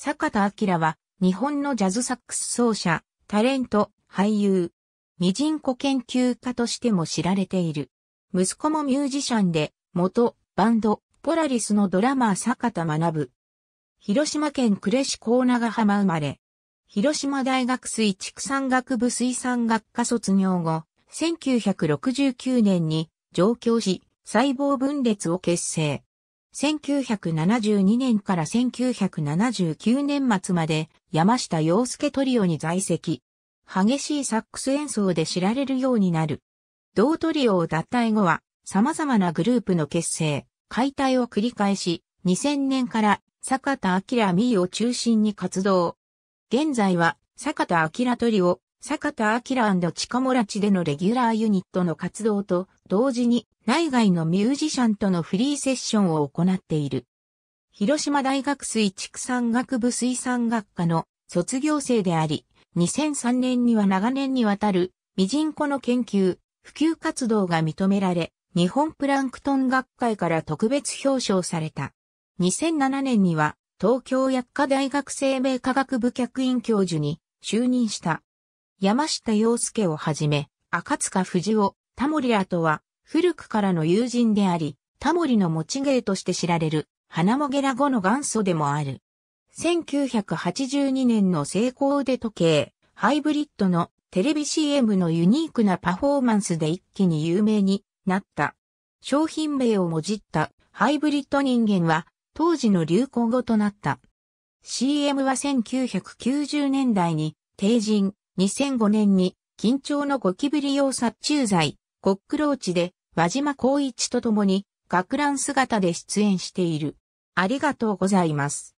坂田明は、日本のジャズサックス奏者、タレント、俳優、ミジンコ研究家としても知られている。息子もミュージシャンで、元、バンド、ポラリスのドラマー坂田学。広島県呉市高長浜生まれ。広島大学水畜産学部水産学科卒業後、1969年に上京し、細胞分裂を結成。1972年から1979年末まで山下洋介トリオに在籍。激しいサックス演奏で知られるようになる。同トリオを脱退後は様々なグループの結成、解体を繰り返し、2000年から坂田明美を中心に活動。現在は坂田明トリオ、坂田明近村地でのレギュラーユニットの活動と同時に内外のミュージシャンとのフリーセッションを行っている。広島大学水畜産学部水産学科の卒業生であり、2003年には長年にわたるミジンコの研究、普及活動が認められ、日本プランクトン学会から特別表彰された。2007年には東京薬科大学生命科学部客員教授に就任した。山下洋介をはじめ、赤塚藤尾、田タモリらとは古くからの友人であり、タモリの持ち芸として知られる、花もげら語の元祖でもある。1982年の成功腕時計、ハイブリッドのテレビ CM のユニークなパフォーマンスで一気に有名になった。商品名をもじったハイブリッド人間は当時の流行語となった。CM は1990年代に、定人、2005年に、緊張のゴキブリ用殺虫剤、コックローチで、和島光一と共に学ラン姿で出演している。ありがとうございます。